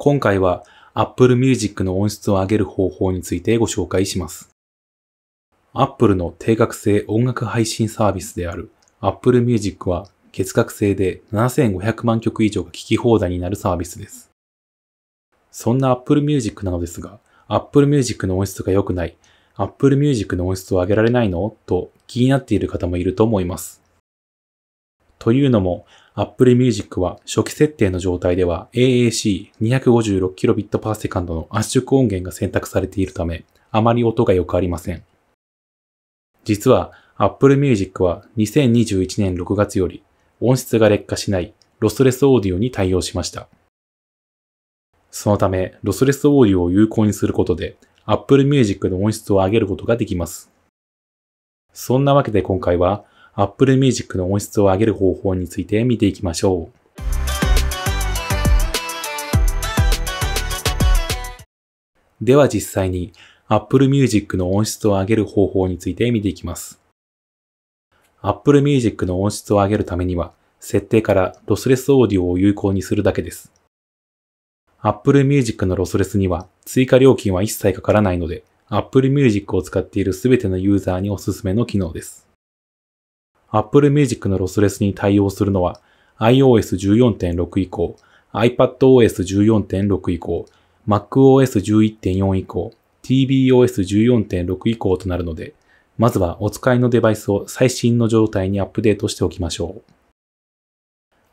今回は Apple Music の音質を上げる方法についてご紹介します。Apple の定額制音楽配信サービスである Apple Music は月額制で7500万曲以上が聴き放題になるサービスです。そんな Apple Music なのですが、Apple Music の音質が良くない、Apple Music の音質を上げられないのと気になっている方もいると思います。というのも、Apple Music は初期設定の状態では AAC256kbps の圧縮音源が選択されているため、あまり音が良くありません。実は Apple Music は2021年6月より音質が劣化しないロスレスオーディオに対応しました。そのため、ロスレスオーディオを有効にすることで Apple Music の音質を上げることができます。そんなわけで今回は Apple Music の音質を上げる方法について見ていきましょう。では実際に Apple Music の音質を上げる方法について見ていきます。Apple Music の音質を上げるためには、設定からロスレスオーディオを有効にするだけです。Apple Music のロスレスには追加料金は一切かからないので、Apple Music を使っている全てのユーザーにおすすめの機能です。Apple Music のロスレスに対応するのは iOS 14.6以降、iPadOS 14.6以降、MacOS 11.4以降、t b o s 14.6以降となるので、まずはお使いのデバイスを最新の状態にアップデートしておきましょう。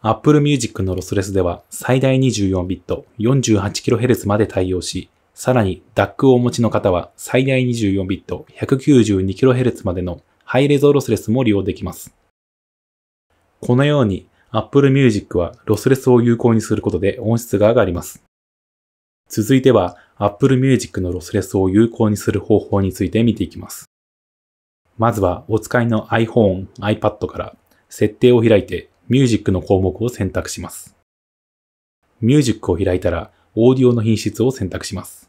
Apple Music のロスレスでは最大 24bit、48kHz まで対応し、さらに DAC をお持ちの方は最大 24bit、192kHz までのハイレゾロスレスも利用できます。このように Apple Music はロスレスを有効にすることで音質が上がります。続いては Apple Music のロスレスを有効にする方法について見ていきます。まずはお使いの iPhone、iPad から設定を開いて Music の項目を選択します。Music を開いたらオーディオの品質を選択します。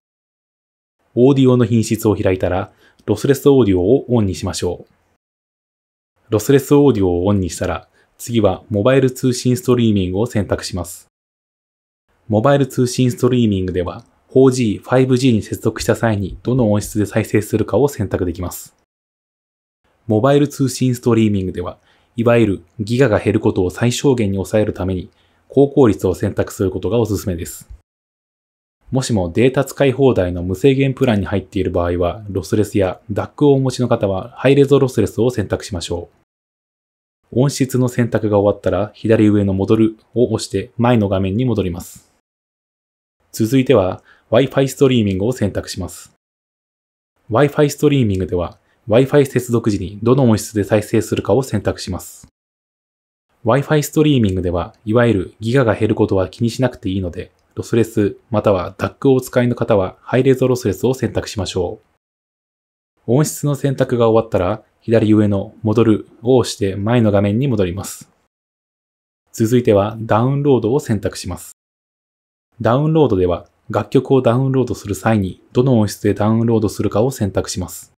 オーディオの品質を開いたらロスレスオーディオをオンにしましょう。ロスレスオーディオをオンにしたら、次はモバイル通信ストリーミングを選択します。モバイル通信ストリーミングでは、4G、5G に接続した際にどの音質で再生するかを選択できます。モバイル通信ストリーミングでは、いわゆるギガが減ることを最小限に抑えるために、高効率を選択することがおすすめです。もしもデータ使い放題の無制限プランに入っている場合は、ロスレスや DAC をお持ちの方はハイレゾロスレスを選択しましょう。音質の選択が終わったら左上の戻るを押して前の画面に戻ります。続いては Wi-Fi ストリーミングを選択します。Wi-Fi ストリーミングでは Wi-Fi 接続時にどの音質で再生するかを選択します。Wi-Fi ストリーミングではいわゆるギガが減ることは気にしなくていいのでロスレス、または DAC をお使いの方はハイレゾロスレスを選択しましょう。音質の選択が終わったら、左上の戻るを押して前の画面に戻ります。続いてはダウンロードを選択します。ダウンロードでは楽曲をダウンロードする際にどの音質でダウンロードするかを選択します。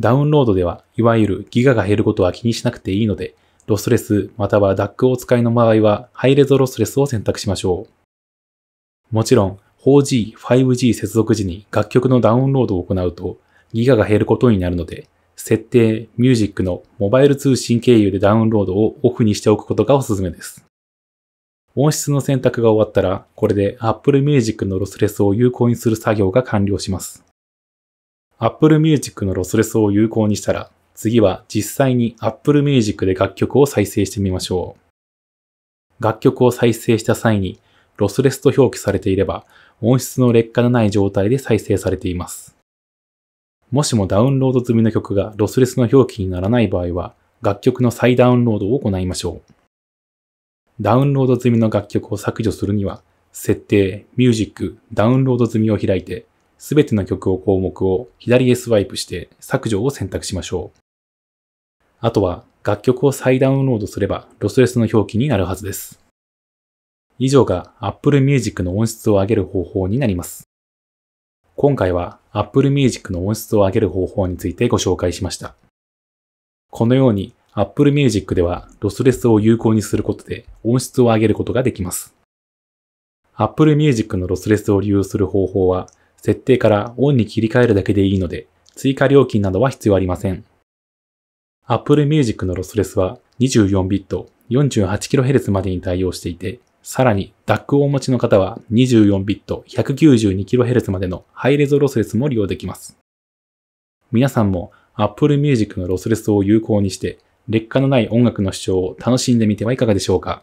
ダウンロードではいわゆるギガが減ることは気にしなくていいので、ロスレスまたは DAC をお使いの場合はハイレゾロスレスを選択しましょう。もちろん 4G、5G 接続時に楽曲のダウンロードを行うとギガが減ることになるので、設定、ミュージックのモバイル通信経由でダウンロードをオフにしておくことがおすすめです。音質の選択が終わったら、これで Apple Music のロスレスを有効にする作業が完了します。Apple Music のロスレスを有効にしたら、次は実際に Apple Music で楽曲を再生してみましょう。楽曲を再生した際にロスレスと表記されていれば、音質の劣化のない状態で再生されています。もしもダウンロード済みの曲がロスレスの表記にならない場合は、楽曲の再ダウンロードを行いましょう。ダウンロード済みの楽曲を削除するには、設定、ミュージック、ダウンロード済みを開いて、すべての曲を項目を左へスワイプして削除を選択しましょう。あとは楽曲を再ダウンロードすればロスレスの表記になるはずです。以上が Apple Music の音質を上げる方法になります。今回は Apple Music の音質を上げる方法についてご紹介しました。このように Apple Music ではロスレスを有効にすることで音質を上げることができます。Apple Music のロスレスを利用する方法は設定からオンに切り替えるだけでいいので追加料金などは必要ありません。Apple Music のロスレスは24ビット 48kHz までに対応していてさらに、DAC をお持ちの方は 24bit192kHz までのハイレゾロスレスも利用できます。皆さんも Apple Music のロスレスを有効にして、劣化のない音楽の視聴を楽しんでみてはいかがでしょうか